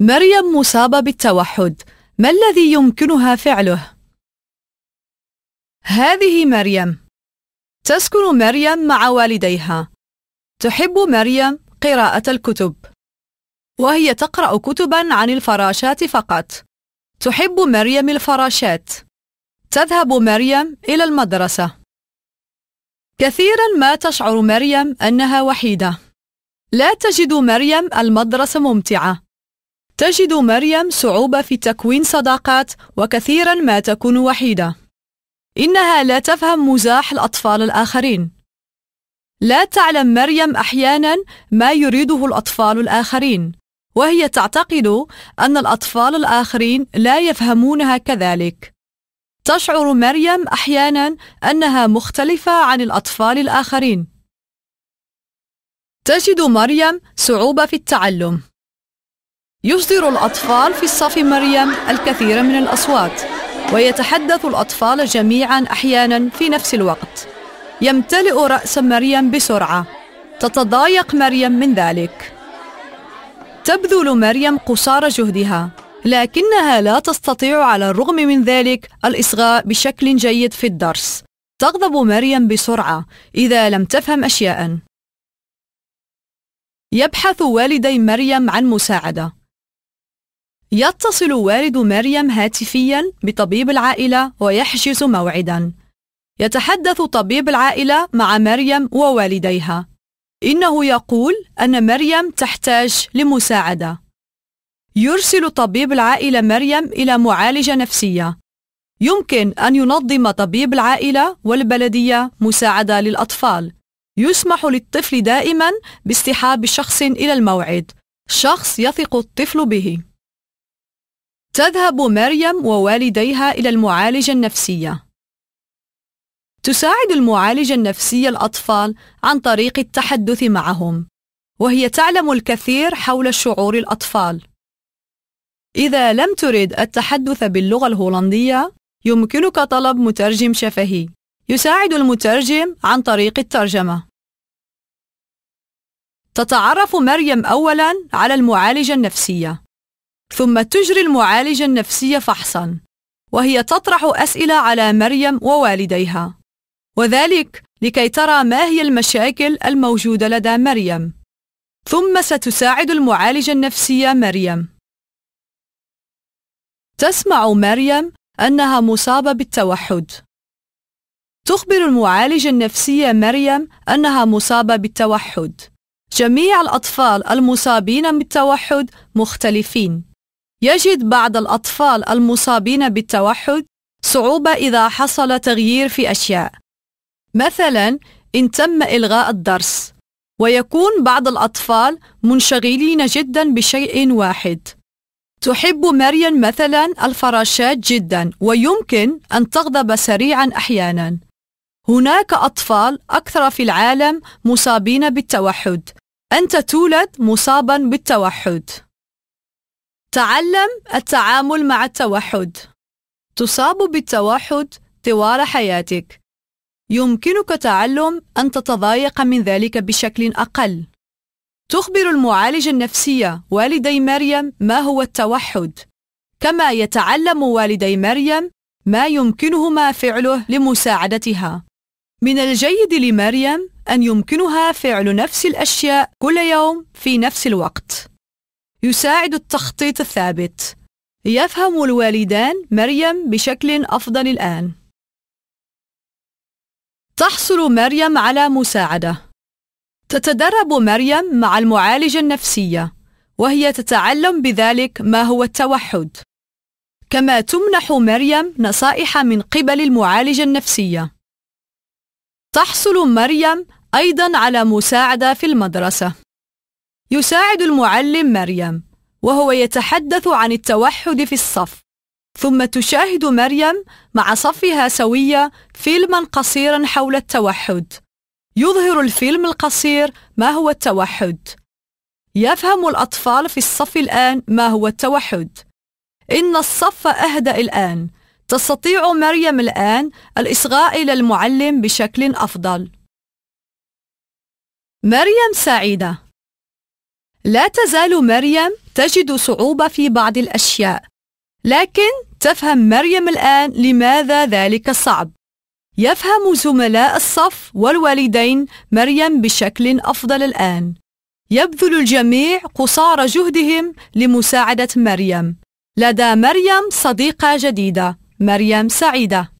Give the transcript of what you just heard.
مريم مصابة بالتوحد ما الذي يمكنها فعله؟ هذه مريم تسكن مريم مع والديها تحب مريم قراءة الكتب وهي تقرأ كتبا عن الفراشات فقط تحب مريم الفراشات تذهب مريم إلى المدرسة كثيرا ما تشعر مريم أنها وحيدة لا تجد مريم المدرسة ممتعة تجد مريم صعوبة في تكوين صداقات وكثيرا ما تكون وحيدة. إنها لا تفهم مزاح الأطفال الآخرين. لا تعلم مريم أحيانا ما يريده الأطفال الآخرين، وهي تعتقد أن الأطفال الآخرين لا يفهمونها كذلك. تشعر مريم أحيانا أنها مختلفة عن الأطفال الآخرين. تجد مريم صعوبة في التعلم. يصدر الأطفال في الصف مريم الكثير من الأصوات ويتحدث الأطفال جميعا أحيانا في نفس الوقت يمتلئ رأس مريم بسرعة تتضايق مريم من ذلك تبذل مريم قصارى جهدها لكنها لا تستطيع على الرغم من ذلك الإصغاء بشكل جيد في الدرس تغضب مريم بسرعة إذا لم تفهم أشياء يبحث والدي مريم عن مساعدة يتصل والد مريم هاتفيا بطبيب العائلة ويحجز موعدا يتحدث طبيب العائلة مع مريم ووالديها إنه يقول أن مريم تحتاج لمساعدة يرسل طبيب العائلة مريم إلى معالجة نفسية يمكن أن ينظم طبيب العائلة والبلدية مساعدة للأطفال يسمح للطفل دائما باستحاب شخص إلى الموعد شخص يثق الطفل به تذهب مريم ووالديها إلى المعالجة النفسية. تساعد المعالجة النفسية الأطفال عن طريق التحدث معهم، وهي تعلم الكثير حول شعور الأطفال. إذا لم ترد التحدث باللغة الهولندية، يمكنك طلب مترجم شفهي. يساعد المترجم عن طريق الترجمة. تتعرف مريم أولاً على المعالجة النفسية. ثم تجري المعالجة النفسية فحصا وهي تطرح أسئلة على مريم ووالديها وذلك لكي ترى ما هي المشاكل الموجودة لدى مريم ثم ستساعد المعالجة النفسية مريم تسمع مريم أنها مصابة بالتوحد تخبر المعالجة النفسية مريم أنها مصابة بالتوحد جميع الأطفال المصابين بالتوحد مختلفين يجد بعض الأطفال المصابين بالتوحد صعوبة إذا حصل تغيير في أشياء مثلا إن تم إلغاء الدرس ويكون بعض الأطفال منشغلين جدا بشيء واحد تحب مريم مثلا الفراشات جدا ويمكن أن تغضب سريعا أحيانا هناك أطفال أكثر في العالم مصابين بالتوحد أنت تولد مصابا بالتوحد تعلم التعامل مع التوحد تصاب بالتوحد طوال حياتك يمكنك تعلم أن تتضايق من ذلك بشكل أقل تخبر المعالجة النفسية والدي مريم ما هو التوحد كما يتعلم والدي مريم ما يمكنهما فعله لمساعدتها من الجيد لمريم أن يمكنها فعل نفس الأشياء كل يوم في نفس الوقت يساعد التخطيط الثابت يفهم الوالدان مريم بشكل أفضل الآن تحصل مريم على مساعدة تتدرب مريم مع المعالجة النفسية وهي تتعلم بذلك ما هو التوحد كما تمنح مريم نصائح من قبل المعالجة النفسية تحصل مريم أيضا على مساعدة في المدرسة يساعد المعلم مريم وهو يتحدث عن التوحد في الصف ثم تشاهد مريم مع صفها سوية فيلما قصيرا حول التوحد يظهر الفيلم القصير ما هو التوحد يفهم الأطفال في الصف الآن ما هو التوحد إن الصف أهدأ الآن تستطيع مريم الآن الإصغاء إلى المعلم بشكل أفضل مريم سعيدة لا تزال مريم تجد صعوبة في بعض الأشياء لكن تفهم مريم الآن لماذا ذلك صعب يفهم زملاء الصف والوالدين مريم بشكل أفضل الآن يبذل الجميع قصارى جهدهم لمساعدة مريم لدى مريم صديقة جديدة مريم سعيدة